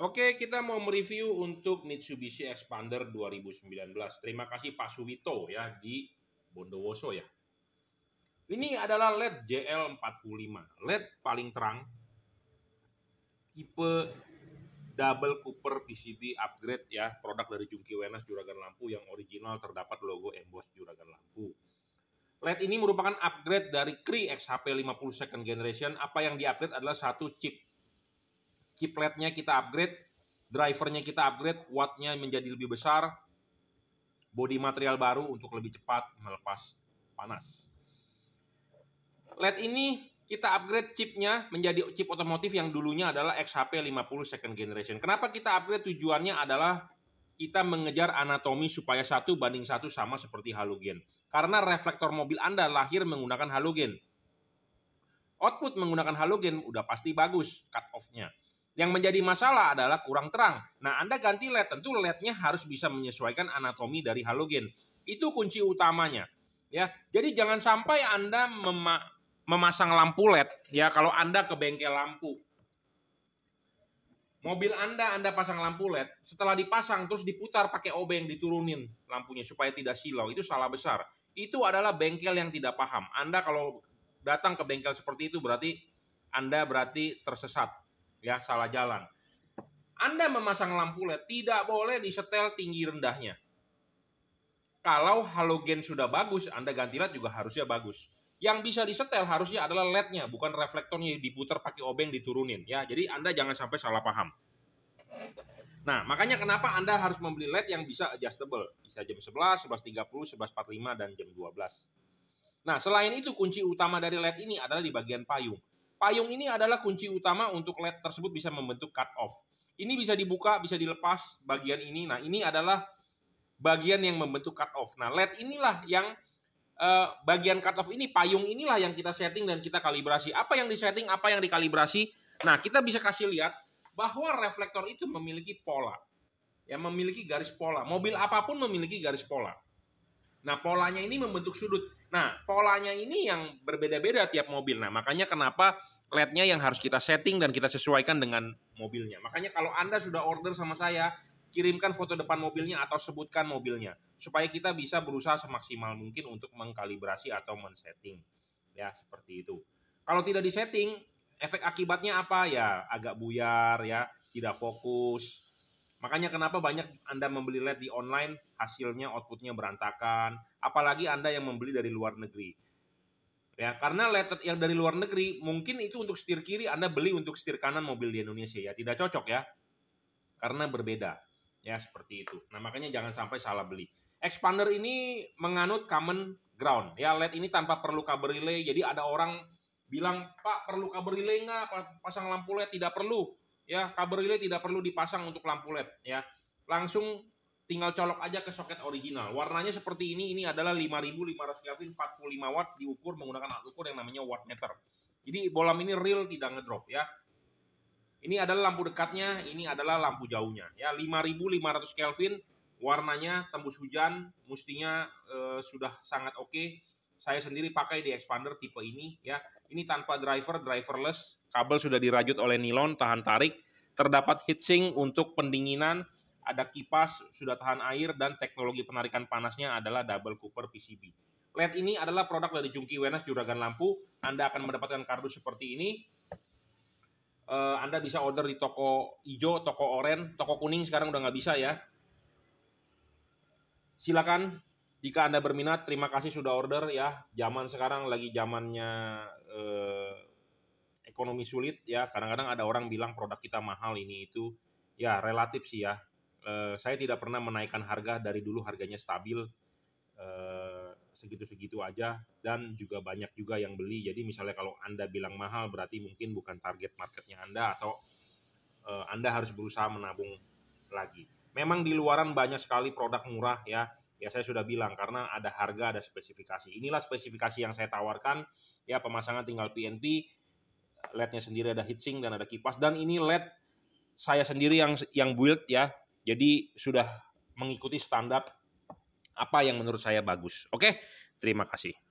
Oke, kita mau mereview untuk Mitsubishi Expander 2019. Terima kasih Pak Suwito ya di Bondowoso ya. Ini adalah LED JL45, LED paling terang, tipe double Cooper PCB upgrade ya, produk dari Jungki Wenas Juragan Lampu yang original terdapat logo emboss Juragan Lampu. LED ini merupakan upgrade dari Cree XHP 50 second generation. Apa yang diupgrade adalah satu chip kipletnya kita upgrade, drivernya kita upgrade, wattnya menjadi lebih besar, body material baru untuk lebih cepat melepas panas. LED ini kita upgrade chipnya menjadi chip otomotif yang dulunya adalah XHP 50 second generation. Kenapa kita upgrade tujuannya adalah kita mengejar anatomi supaya satu banding satu sama seperti halogen. Karena reflektor mobil Anda lahir menggunakan halogen. Output menggunakan halogen udah pasti bagus cut off-nya. Yang menjadi masalah adalah kurang terang. Nah, Anda ganti LED, tentu LED-nya harus bisa menyesuaikan anatomi dari halogen. Itu kunci utamanya. Ya, jadi jangan sampai Anda mema memasang lampu LED ya kalau Anda ke bengkel lampu. Mobil Anda Anda pasang lampu LED, setelah dipasang terus diputar pakai obeng diturunin lampunya supaya tidak silau. Itu salah besar. Itu adalah bengkel yang tidak paham. Anda kalau datang ke bengkel seperti itu berarti Anda berarti tersesat ya salah jalan. Anda memasang lampu LED tidak boleh disetel tinggi rendahnya. Kalau halogen sudah bagus, Anda ganti LED juga harusnya bagus. Yang bisa disetel harusnya adalah LED-nya, bukan reflektornya diputar pakai obeng diturunin ya. Jadi Anda jangan sampai salah paham. Nah, makanya kenapa Anda harus membeli LED yang bisa adjustable. Bisa jam 11, 11.30, 11.45, dan jam 12. Nah, selain itu kunci utama dari LED ini adalah di bagian payung Payung ini adalah kunci utama untuk LED tersebut bisa membentuk cut off. Ini bisa dibuka, bisa dilepas bagian ini. Nah, ini adalah bagian yang membentuk cut off. Nah, LED inilah yang eh, bagian cut off ini, payung inilah yang kita setting dan kita kalibrasi. Apa yang disetting, apa yang dikalibrasi. Nah, kita bisa kasih lihat bahwa reflektor itu memiliki pola. yang memiliki garis pola. Mobil apapun memiliki garis pola. Nah, polanya ini membentuk sudut. Nah, polanya ini yang berbeda-beda tiap mobil. Nah, makanya kenapa LED-nya yang harus kita setting dan kita sesuaikan dengan mobilnya. Makanya kalau Anda sudah order sama saya, kirimkan foto depan mobilnya atau sebutkan mobilnya supaya kita bisa berusaha semaksimal mungkin untuk mengkalibrasi atau men-setting. Ya, seperti itu. Kalau tidak di-setting, efek akibatnya apa ya? Agak buyar ya, tidak fokus, Makanya kenapa banyak Anda membeli LED di online, hasilnya outputnya berantakan, apalagi Anda yang membeli dari luar negeri. Ya, karena LED yang dari luar negeri mungkin itu untuk setir kiri Anda beli untuk setir kanan mobil di Indonesia ya, tidak cocok ya. Karena berbeda. Ya, seperti itu. Nah, makanya jangan sampai salah beli. Expander ini menganut common ground. Ya, LED ini tanpa perlu kabel relay. Jadi ada orang bilang, "Pak, perlu kabel relay nggak? Pasang lampu LED tidak perlu." ya kabel relay tidak perlu dipasang untuk lampu LED ya. Langsung tinggal colok aja ke soket original. Warnanya seperti ini, ini adalah 5500 Kelvin 45 watt diukur menggunakan alat ukur yang namanya wattmeter. Jadi bolam ini real tidak ngedrop ya. Ini adalah lampu dekatnya, ini adalah lampu jauhnya. Ya 5500 Kelvin, warnanya tembus hujan, mestinya eh, sudah sangat oke. Okay saya sendiri pakai di expander tipe ini ya. Ini tanpa driver, driverless, kabel sudah dirajut oleh nilon tahan tarik, terdapat heatsink untuk pendinginan, ada kipas sudah tahan air dan teknologi penarikan panasnya adalah double Cooper PCB. LED ini adalah produk dari Jungki Wenas Juragan Lampu. Anda akan mendapatkan kardus seperti ini. Eh, Anda bisa order di toko hijau, toko oranye, toko kuning sekarang udah nggak bisa ya. Silakan jika Anda berminat, terima kasih sudah order ya. Zaman sekarang lagi zamannya eh, ekonomi sulit ya. Kadang-kadang ada orang bilang produk kita mahal ini itu. Ya, relatif sih ya. Eh, saya tidak pernah menaikkan harga dari dulu harganya stabil. Eh, segitu-segitu aja dan juga banyak juga yang beli. Jadi misalnya kalau Anda bilang mahal berarti mungkin bukan target marketnya Anda atau eh, Anda harus berusaha menabung lagi. Memang di luaran banyak sekali produk murah ya ya saya sudah bilang karena ada harga ada spesifikasi inilah spesifikasi yang saya tawarkan ya pemasangan tinggal PNP LED-nya sendiri ada heatsink dan ada kipas dan ini LED saya sendiri yang yang build ya jadi sudah mengikuti standar apa yang menurut saya bagus oke terima kasih